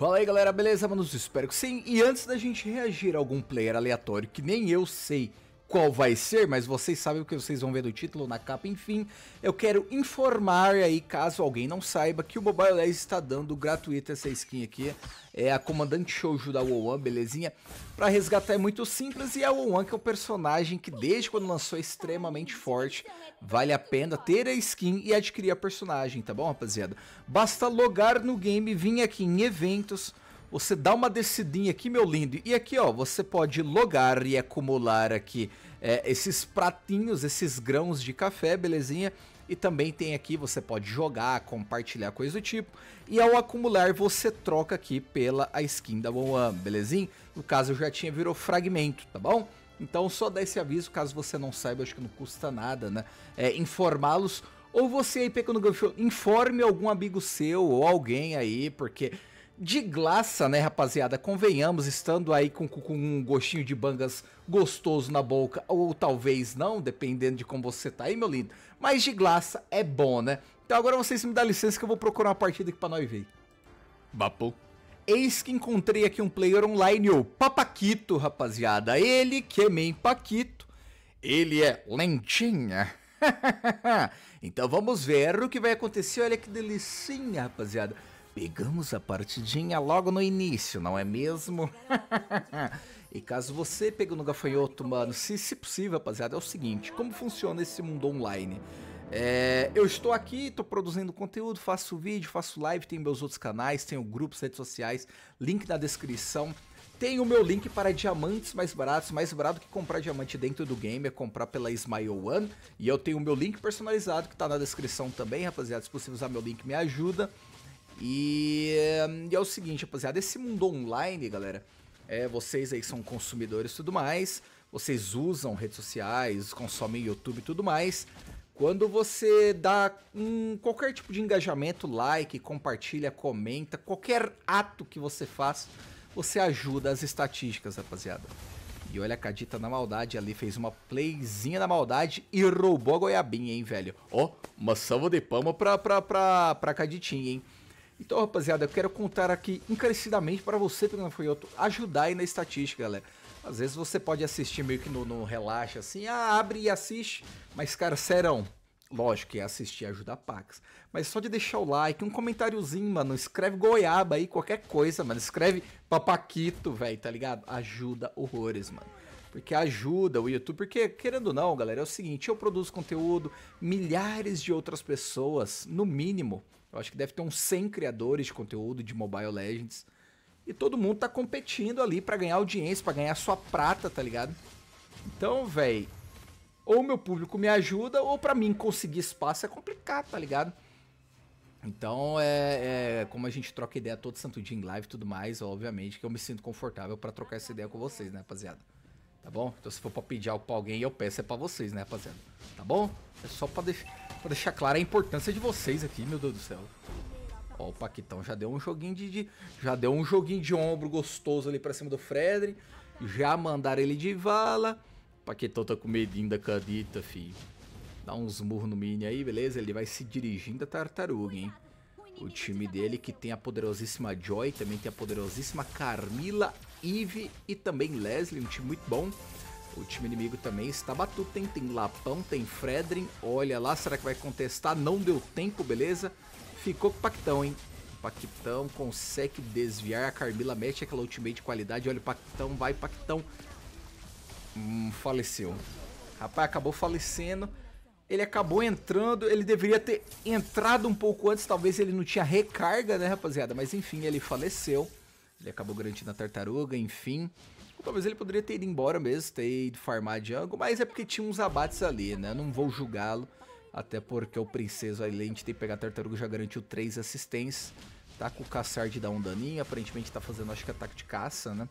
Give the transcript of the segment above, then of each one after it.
Fala aí galera, beleza, manos? Espero que sim. E antes da gente reagir a algum player aleatório que nem eu sei qual vai ser, mas vocês sabem o que vocês vão ver no título, na capa, enfim. Eu quero informar aí, caso alguém não saiba, que o Mobile Legends está dando gratuita essa skin aqui. É a Comandante Shoujo da WoWan, belezinha? Para resgatar é muito simples e é a WoWan que é um personagem que desde quando lançou é extremamente forte. Vale a pena ter a skin e adquirir a personagem, tá bom, rapaziada? Basta logar no game, vir aqui em eventos você dá uma descidinha aqui, meu lindo. E aqui, ó, você pode logar e acumular aqui é, esses pratinhos, esses grãos de café, belezinha? E também tem aqui, você pode jogar, compartilhar, coisa do tipo. E ao acumular, você troca aqui pela a skin da One, belezinha? No caso, eu já tinha virou fragmento, tá bom? Então só dá esse aviso, caso você não saiba, acho que não custa nada, né? É, Informá-los. Ou você aí, Pequeno gancho, informe algum amigo seu ou alguém aí, porque de glaça, né, rapaziada? Convenhamos, estando aí com, com, um gostinho de bangas gostoso na boca, ou talvez não, dependendo de como você tá aí, meu lindo. Mas de glaça é bom, né? Então agora vocês me dão licença que eu vou procurar uma partida aqui pra nós ver. Bapu. Eis que encontrei aqui um player online, o Papaquito, rapaziada. Ele que é main Paquito, ele é lentinha. então vamos ver o que vai acontecer. Olha que delicinha, rapaziada. Pegamos a partidinha logo no início, não é mesmo? e caso você pegue no gafanhoto, mano, se, se possível, rapaziada, é o seguinte: como funciona esse mundo online? É, eu estou aqui, estou produzindo conteúdo, faço vídeo, faço live, tenho meus outros canais, tenho grupos, redes sociais, link na descrição. Tem o meu link para diamantes mais baratos, mais barato que comprar diamante dentro do game, é comprar pela Smile One. E eu tenho o meu link personalizado que está na descrição também, rapaziada. Se você usar meu link, me ajuda. E, e, é o seguinte, rapaziada, esse mundo online, galera, é, vocês aí são consumidores e tudo mais, vocês usam redes sociais, consomem YouTube e tudo mais. Quando você dá um, qualquer tipo de engajamento, like, compartilha, comenta, qualquer ato que você faça, você ajuda as estatísticas, rapaziada. E olha a Cadita na maldade ali, fez uma playzinha na maldade e roubou a goiabinha, hein, velho. Ó, oh, uma salva de palma pra, pra, pra, pra Caditinha, hein. Então, rapaziada, eu quero contar aqui encarecidamente para você, foi outro, ajudar aí na estatística, galera. Às vezes você pode assistir meio que no, no relaxa, assim, ah, abre e assiste. Mas, cara, serão, Lógico que é assistir ajuda a Pax. Mas só de deixar o like, um comentáriozinho, mano. Escreve goiaba aí, qualquer coisa, mano. Escreve papaquito, velho, tá ligado? Ajuda horrores, mano. Porque ajuda o YouTube. Porque, querendo ou não, galera, é o seguinte: eu produzo conteúdo, milhares de outras pessoas, no mínimo, eu acho que deve ter uns 100 criadores de conteúdo de Mobile Legends. E todo mundo tá competindo ali para ganhar audiência, para ganhar sua prata, tá ligado? Então, velho, ou meu público me ajuda, ou para mim conseguir espaço é complicado, tá ligado? Então, é, é, como a gente troca ideia todo santo dia em live e tudo mais, obviamente que eu me sinto confortável para trocar essa ideia com vocês, né, rapaziada? Tá bom? Então, se for pra pedir algo pra alguém, eu peço é pra vocês, né, rapaziada? Tá bom? É só pra definir. Pra deixar clara a importância de vocês aqui, meu Deus do céu. Ó, o Paquetão já deu um joguinho de, de já deu um joguinho de ombro gostoso ali pra cima do Fredri. Já mandaram ele de vala. O Paquetão tá com medinho da cadita, filho. Dá uns murros no mini aí, beleza? Ele vai se dirigindo a tartaruga, hein? O time dele que tem a poderosíssima Joy, também tem a poderosíssima Carmila, Eve e também Leslie, um time muito bom. O time inimigo também está batutem, tem Lapão, tem Fredrin, olha lá, será que vai contestar? Não deu tempo, beleza? Ficou com o Pactão, hein? O Pactão consegue desviar, a Carmila mete aquela ultimate de qualidade, olha o Pactão, vai Pactão. Hum, faleceu. Rapaz, acabou falecendo. Ele acabou entrando, ele deveria ter entrado um pouco antes, talvez ele não tinha recarga, né, rapaziada? Mas enfim, ele faleceu. Ele acabou garantindo a tartaruga, enfim talvez ele poderia ter ido embora mesmo, ter ido farmar jungle, mas é porque tinha uns abates ali, né? Não vou julgá-lo, até porque o Princeso, além de ter pegar a tartaruga, já garantiu 3 assistências. Tá com o caçar de dar um daninho, aparentemente tá fazendo, acho que ataque de caça, né?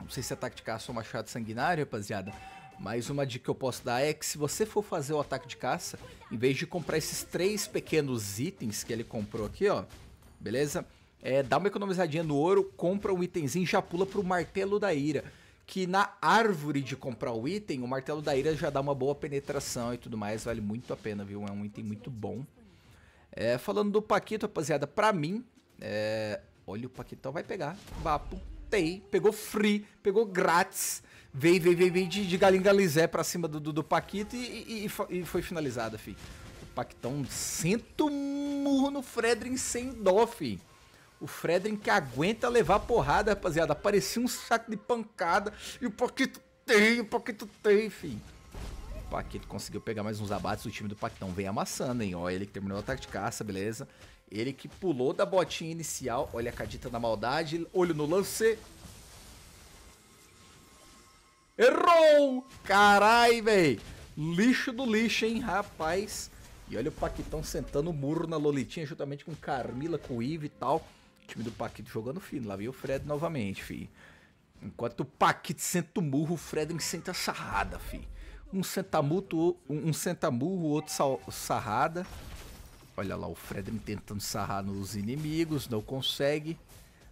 Não sei se é ataque de caça ou machado sanguinário, rapaziada. Mas uma dica que eu posso dar é que se você for fazer o ataque de caça, em vez de comprar esses três pequenos itens que ele comprou aqui, ó, beleza? é, dá uma economizadinha no ouro, compra um itemzinho e já pula pro martelo da ira. Que na árvore de comprar o item, o martelo da ira já dá uma boa penetração e tudo mais, vale muito a pena, viu? É um item muito bom. É, falando do Paquito, rapaziada, pra mim, é... olha o Paquitão vai pegar, vapo, tem, pegou free, pegou grátis, veio, veio, veio, veio de, de galingalizé pra cima do, do, do Paquito e, e, e, e foi finalizada, fi. O Paquitão senta o murro no Fredrin sem dó, fi. O que aguenta levar porrada, rapaziada. Parecia um saco de pancada. E o Paquito tem, o Paquito tem, enfim. O Paquito conseguiu pegar mais uns abates. O time do Paquitão vem amassando, hein? Ó, ele que terminou o ataque de caça, beleza. Ele que pulou da botinha inicial. Olha a cadita na maldade. Olho no lance. Errou! Carai, velho. Lixo do lixo, hein, rapaz. E olha o Paquitão sentando o muro na Lolitinha juntamente com Carmila, com o Ive e tal time do Paquito jogando fino. Lá vem o Fred novamente, fi. Enquanto o Paquito senta o murro, o Fred me senta a sarrada, fi. Um senta, muto, um senta murro, outro sarrada. Olha lá o Fredrin tentando sarrar nos inimigos, não consegue.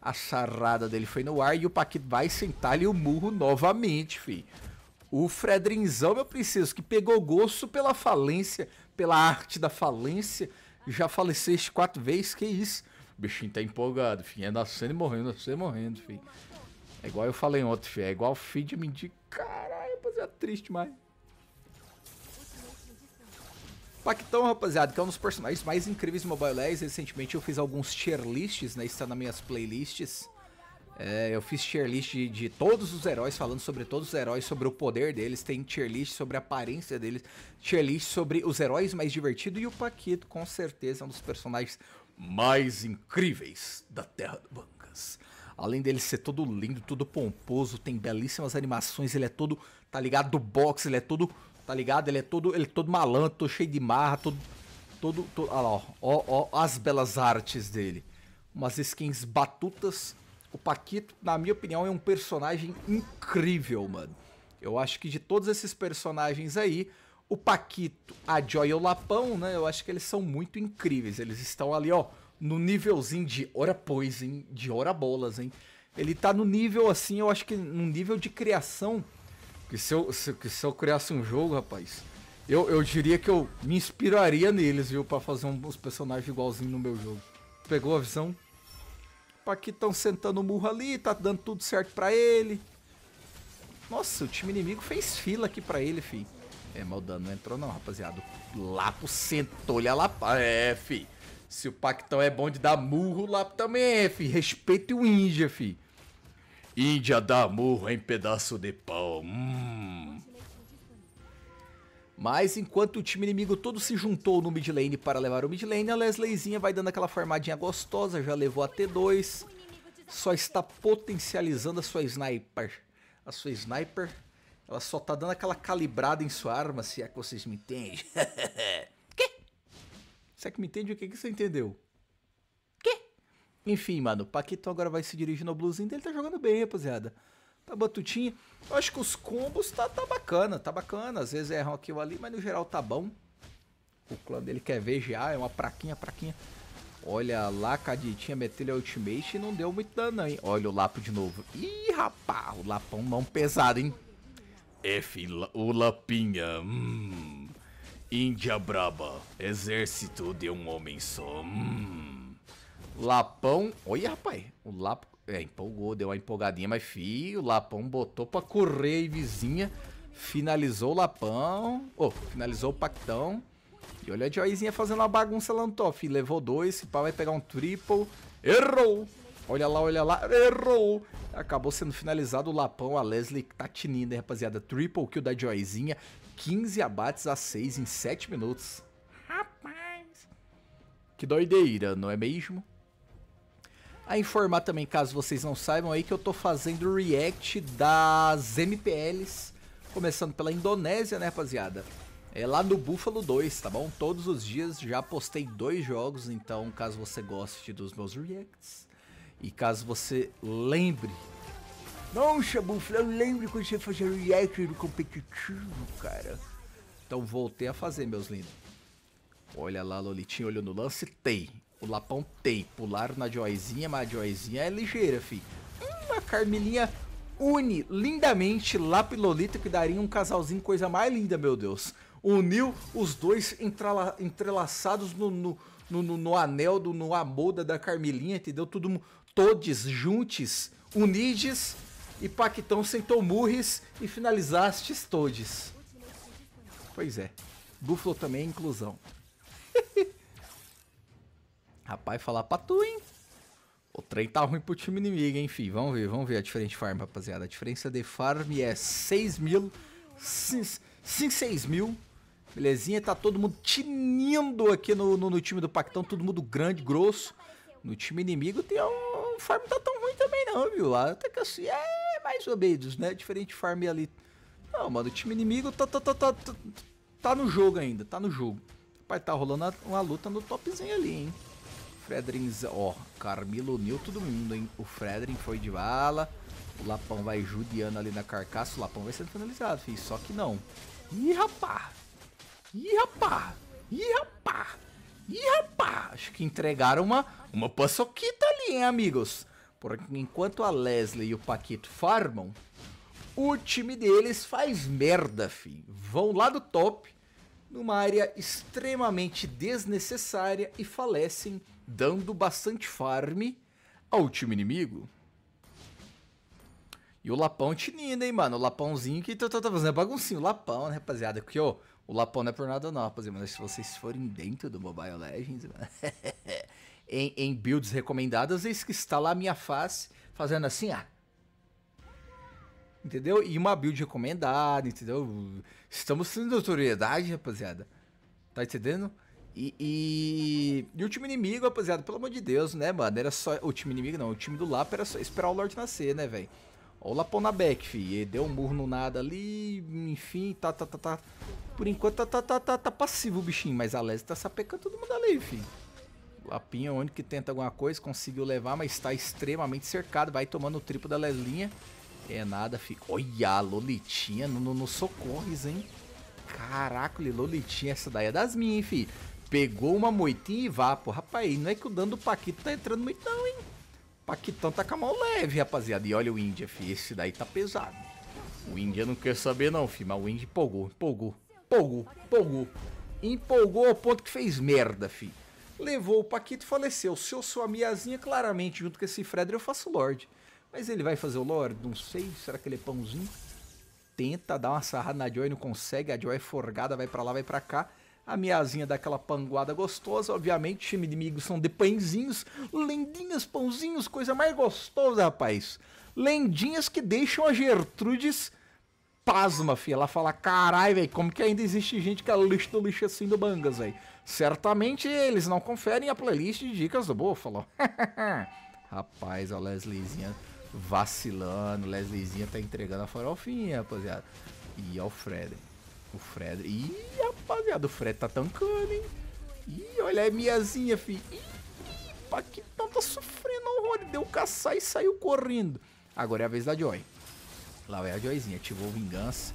A sarrada dele foi no ar e o Paquito vai sentar-lhe o murro novamente, fi. O Fredrinzão, meu preciso, que pegou gosto pela falência, pela arte da falência. Já faleceste quatro vezes, que isso? O bichinho tá empolgado, fim, É nascendo e morrendo, nascendo e morrendo, fim. É igual eu falei ontem, filho. É igual o fim de mim de caralho, rapaziada. É triste demais. Pactão, rapaziada, que é um dos personagens mais incríveis de Mobile Legends. Recentemente eu fiz alguns tier lists, né? Está nas minhas playlists. É, eu fiz tier list de, de, todos os heróis, falando sobre todos os heróis, sobre o poder deles. Tem tier list sobre a aparência deles, tier list sobre os heróis mais divertidos. E o Paquito, com certeza, é um dos personagens mais incríveis da Terra do Bancas. Além dele ser todo lindo, todo pomposo, tem belíssimas animações, ele é todo, tá ligado, do boxe, ele é todo, tá ligado, ele é todo, ele é todo malandro, todo cheio de marra, todo, todo, todo olha lá, ó, ó, ó, as belas artes dele. Umas skins batutas. O Paquito, na minha opinião, é um personagem incrível, mano. Eu acho que de todos esses personagens aí, o Paquito, a Joy e o Lapão, né? Eu acho que eles são muito incríveis. Eles estão ali, ó, no nívelzinho de hora pois, hein? De hora bolas, hein? Ele tá no nível, assim, eu acho que num nível de criação. Que se eu, se, que se eu criasse um jogo, rapaz, eu, eu diria que eu me inspiraria neles, viu? Pra fazer um, uns personagens igualzinho no meu jogo. Pegou a visão? Paquito tá sentando o murro ali, tá dando tudo certo pra ele. Nossa, o time inimigo fez fila aqui pra ele, filho. É, mas o dano não entrou não, rapaziada. Lapo sentou, olha lá. É, fi. Se o Pactão é bom de dar murro, o Lapo também é, fi. Respeite o Índia, fi. Índia dá murro em pedaço de pau. Hum. Mas enquanto o time inimigo todo se juntou no mid lane para levar o mid lane, a Lesliezinha vai dando aquela farmadinha gostosa, já levou a T2. Só está potencializando a sua sniper. A sua sniper ela só tá dando aquela calibrada em sua arma, se é que vocês me entendem. que? Se é que me entende, o que, que você entendeu? Que? Enfim, mano, o Paquito agora vai se dirigindo ao bluesinho dele, tá jogando bem, rapaziada. Tá batutinha. Eu acho que os combos tá, tá bacana, tá bacana. Às vezes erram aqui ou ali, mas no geral tá bom. O clã dele quer VGA, é uma praquinha, praquinha. Olha lá, Caditinha meteu ultimate e não deu muito dano, hein? Olha o Lapo de novo. Ih, rapaz, o Lapão mão pesado, hein? F, o Lapinha. Hum. Índia Braba, exército de um homem só. Hum. Lapão. Olha, rapaz. O Lapo. É, empolgou, deu uma empolgadinha, mas fio. o Lapão botou pra correr e vizinha. Finalizou o Lapão. Oh, finalizou o Pactão. E olha a Joyzinha fazendo uma bagunça lá no top. Levou dois, esse pau vai pegar um triple. Errou! Olha lá, olha lá. Errou! Acabou sendo finalizado o Lapão. A Leslie tá tinindo, hein, rapaziada? Triple kill da Joyzinha. 15 abates a 6 em 7 minutos. Rapaz! Que doideira, não é mesmo? A informar também, caso vocês não saibam aí, que eu tô fazendo react das MPLs. Começando pela Indonésia, né, rapaziada? É lá no Buffalo 2, tá bom? Todos os dias já postei dois jogos, então caso você goste dos meus reacts, e caso você lembre. Nossa, Bufla, eu lembro quando você fazia react no competitivo, cara. Então voltei a fazer, meus lindos. Olha lá, Lolitinho olhou no lance, tem. O Lapão tem. Pularam na Joyzinha, mas a Joyzinha é ligeira, fi. Uma Carmelinha une lindamente Lapa e Lolita, que daria um casalzinho coisa mais linda, meu Deus. Uniu os dois entrelaçados no, no, no, no, no anel do no amor da, da Carmelinha, entendeu? Tudo, todes, juntos unides e pactão sentou murres e finalizastes todes. Pois é, Buffalo também é inclusão. Rapaz, falar pra tu, hein? O trem tá ruim pro time inimigo, hein, Vamos ver, vamos ver a diferença de farm, rapaziada. A diferença de farm é 6 mil, sim, sim 6 mil. Belezinha, tá todo mundo tinindo aqui no, no, no time do Pactão, todo mundo grande, grosso. No time inimigo tem um o farm tá tão ruim também não, viu? Lá até que assim, é mais ou menos, né? Diferente farm ali. Não, mano, o time inimigo tá, tá, tá, tá, tá, tá no jogo ainda, tá no jogo. Rapaz, tá rolando uma, luta no topzinho ali, hein? Fredrins, ó, Carmilo uniu todo mundo, hein? O Fredrin foi de bala. O Lapão vai judiando ali na carcaça. O Lapão vai sendo finalizado, filho. Só que não. Ih, rapá! Ih, rapá! Ih, rapá! Ih, rapá! Acho que entregaram uma, uma paçoquita bem, amigos, porque enquanto a Leslie e o Paquito farmam, o time deles faz merda, fi. Vão lá do top, numa área extremamente desnecessária e falecem, dando bastante farm ao time inimigo. E o Lapão tinindo hein, mano? O Lapãozinho que tá, tá, tá fazendo baguncinho. O Lapão, né, rapaziada? Porque, ó, o Lapão não é por nada não, rapaziada. Mas se vocês forem dentro do Mobile Legends, mano... É, em, em builds recomendadas, eis que está lá a minha face fazendo assim, ah. Entendeu? E uma build recomendada, entendeu? Estamos tendo notoriedade, rapaziada. Tá entendendo? E, e, e, o time inimigo, rapaziada, pelo amor de Deus, né, mano? Era só. O time inimigo não, o time do Lapa era só esperar o Lorde nascer, né, velho? Ó o Lapão na back, fi. Ele deu um murro no nada ali, enfim, tá, tá, tá, tá. Por enquanto tá, tá, tá, tá, tá passivo o bichinho, mas a Leste tá sapecando todo mundo ali, fi a Pinha, onde que tenta alguma coisa, conseguiu levar, mas está extremamente cercado. Vai tomando o triplo da Leslinha. É nada, fica. Olha, a Lolitinha no, no, no socorres, hein? Caraca, Lolitinha, essa daí é das minhas, hein, fi. Pegou uma moitinha e vá, pô. Rapaz, não é que o dano do Paquito tá entrando muito, não, hein? Paquitão tá com a mão leve, rapaziada. E olha o Índia, fi. Esse daí tá pesado. O Índia não quer saber, não, fi. Mas o Índia empolgou, empolgou, empolgou, empolgou empolgou ao ponto que fez merda, fi levou o Paquito e faleceu. Se eu sou a Miazinha, claramente, junto com esse Frederick, eu faço Lorde. Mas ele vai fazer o Lorde? Não sei. Será que ele é pãozinho? Tenta dar uma sarrada na Joy, não consegue. A Joy é forgada, vai para lá, vai para cá. A Miazinha dá aquela panguada gostosa. Obviamente, time inimigo são de pãezinhos. Lendinhas, pãozinhos, coisa mais gostosa, rapaz. Lendinhas que deixam a Gertrudes pasma, filha. Ela fala, carai, velho, como que ainda existe gente que é lixo do lixo assim do Bangas, velho? Certamente eles não conferem a playlist de dicas do Bofalo. Rapaz, a Lesliezinha vacilando. Lesliezinha tá entregando a farofinha, rapaziada. E o Fred. O Fred. Ih, rapaziada, o Fred tá tancando, hein? Ih, olha a Miazinha, fi. Ih, pra que não tá sofrendo horror. Deu caçar e saiu correndo. Agora é a vez da Joy. Lá vai a Joyzinha, ativou vingança.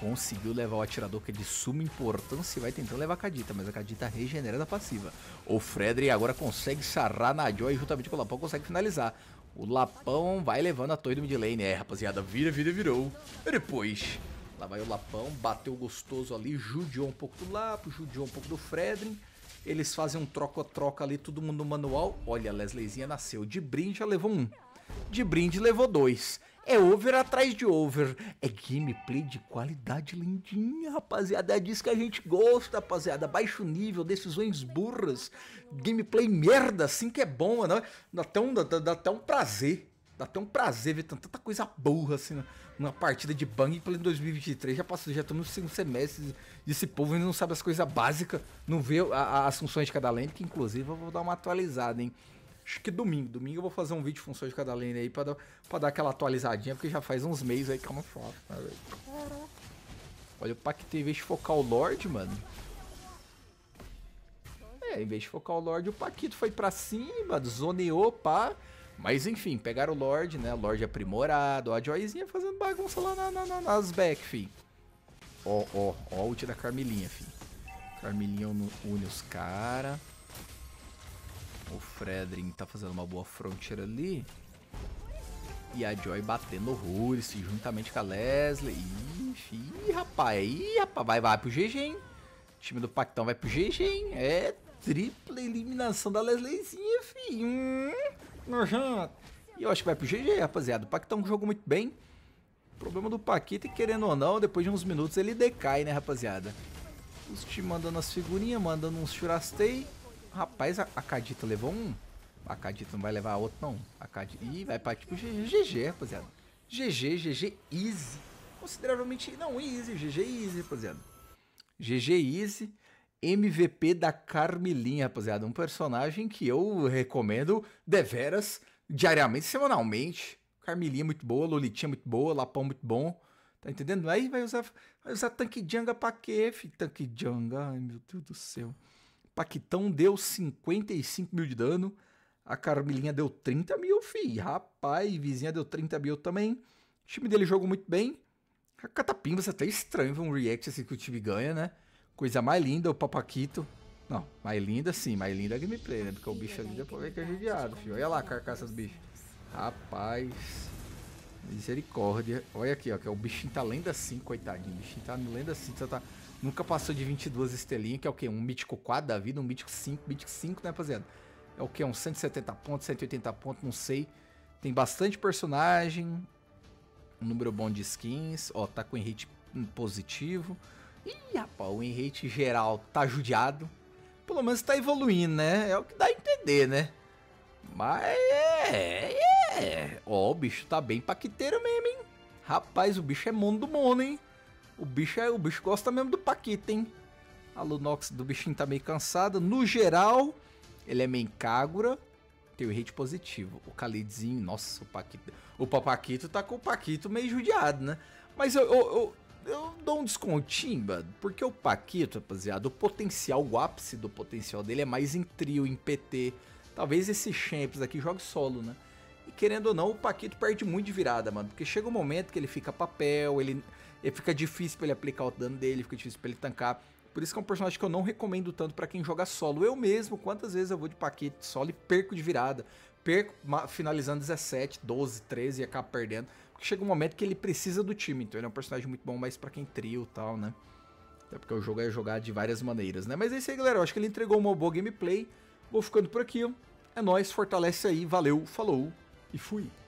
Conseguiu levar o atirador que é de suma importância e vai tentando levar a cadita, mas a cadita tá regenera da passiva. O Fredri agora consegue sarrar na Joy juntamente com o Lapão consegue finalizar. O Lapão vai levando a torre do mid lane. É, rapaziada, vira, vira, virou. E depois, lá vai o Lapão, bateu gostoso ali, judiou um pouco do Lapo, judiou um pouco do Fredri. Eles fazem um troca-troca ali, todo mundo no manual. Olha, a Lesliezinha nasceu de brinde, já levou um. De brinde, levou dois. É over atrás de over. É gameplay de qualidade lindinha, rapaziada. É disso que a gente gosta, rapaziada. Baixo nível, decisões burras. Gameplay merda, assim que é bom, mano. Né? Dá até um, dá, dá até um prazer. Dá até um prazer ver tanta coisa burra assim numa partida de bang em 2023. Já passou, já estamos no segundo semestre e esse povo ainda não sabe as coisas básicas, não vê a, a, as funções de cada lente, que inclusive eu vou dar uma atualizada, hein? acho que domingo. Domingo eu vou fazer um vídeo de funções de cada lane aí pra dar, pra dar aquela atualizadinha, porque já faz uns meses aí que eu não faço, né, Olha, o Pacto, em vez de focar o Lorde, mano. É, em vez de focar o Lorde, o Paquito foi pra cima, zoneou, pá. Mas enfim, pegaram o Lorde, né? Lorde aprimorado, a Joyzinha fazendo bagunça lá na, na, na, nas back, fi. Ó, ó, ó, ult da Carmelinha, fi. Carmelinha une os cara. O Fredrin tá fazendo uma boa fronteira ali. E a Joy batendo horrores juntamente com a Leslie. Ixi, ih, rapaz. Ih, rapaz. Vai, vai pro GG, hein? O time do Pactão vai pro GG, hein? É tripla eliminação da Leslezinha, fi. Hum, nojento. E eu acho que vai pro GG, rapaziada. O Pactão jogou muito bem. O problema do Paquita querendo ou não, depois de uns minutos ele decai, né, rapaziada? Os times mandando as figurinhas, mandando uns churastei. Rapaz, a, a Cadita levou um. A Cadita não vai levar outro, não. A Cadita... Ih, vai pra tipo GG, rapaziada. GG, GG easy. Consideravelmente... Não, easy. GG easy, rapaziada. GG easy. MVP da Carmelinha, rapaziada. Um personagem que eu recomendo deveras diariamente, semanalmente. Carmelinha muito boa, Lolitinha muito boa, Lapão muito bom. Tá entendendo? Aí vai usar, vai usar tanque Janga pra quê, filho? Tanque Janga, ai meu Deus do céu. Paquitão deu 55 mil de dano. A Carmelinha deu 30 mil, fi. Rapaz, vizinha deu 30 mil também. O time dele jogou muito bem. A você é até estranho ver um react assim que o time ganha, né? Coisa mais linda, o Papaquito. Não, mais linda sim, mais linda a gameplay, né? Porque o bicho ali depois ver que é judiado, filho. Olha lá a carcaça do bicho. Rapaz. Misericórdia. Olha aqui, ó. Que é o bichinho tá lenda assim, coitadinho. O bichinho tá lenda assim, 5. Tá, tá Nunca passou de 22 estrelinhas, que é o quê? Um mítico 4 da vida, um mítico 5, mítico 5, né, rapaziada? É o quê? um 170 pontos, 180 pontos, não sei. Tem bastante personagem, um número bom de skins, ó, tá com enrate positivo. Ih, rapaz, o enrate geral tá judiado. Pelo menos tá evoluindo, né? É o que dá a entender, né? Mas é, é. é. Ó, o bicho tá bem paquiteiro mesmo, hein? Rapaz, o bicho é mono do mono, hein? O bicho é, o bicho gosta mesmo do Paquita, hein? A Lunox do bichinho tá meio cansada. No geral, ele é meio Kagura. Tem o hate positivo. O Khalidzinho, nossa, o Paquito. O Papaquito tá com o Paquito meio judiado, né? Mas eu, eu, eu, eu dou um descontinho, mano, porque o Paquito, rapaziada, o potencial, o ápice do potencial dele é mais em trio, em PT. Talvez esse Champs aqui jogue solo, né? E querendo ou não, o Paquito perde muito de virada, mano. Porque chega um momento que ele fica papel, ele e fica difícil pra ele aplicar o dano dele, fica difícil pra ele tancar. Por isso que é um personagem que eu não recomendo tanto para quem joga solo. Eu mesmo, quantas vezes eu vou de paquete solo e perco de virada. Perco finalizando 17, 12, 13 e acabo perdendo. Porque chega um momento que ele precisa do time. Então ele é um personagem muito bom, mas para quem trio e tal, né? Até porque o jogo é jogado de várias maneiras, né? Mas é isso aí, galera. Eu acho que ele entregou uma boa gameplay. Vou ficando por aqui. É nóis, fortalece aí. Valeu, falou e fui.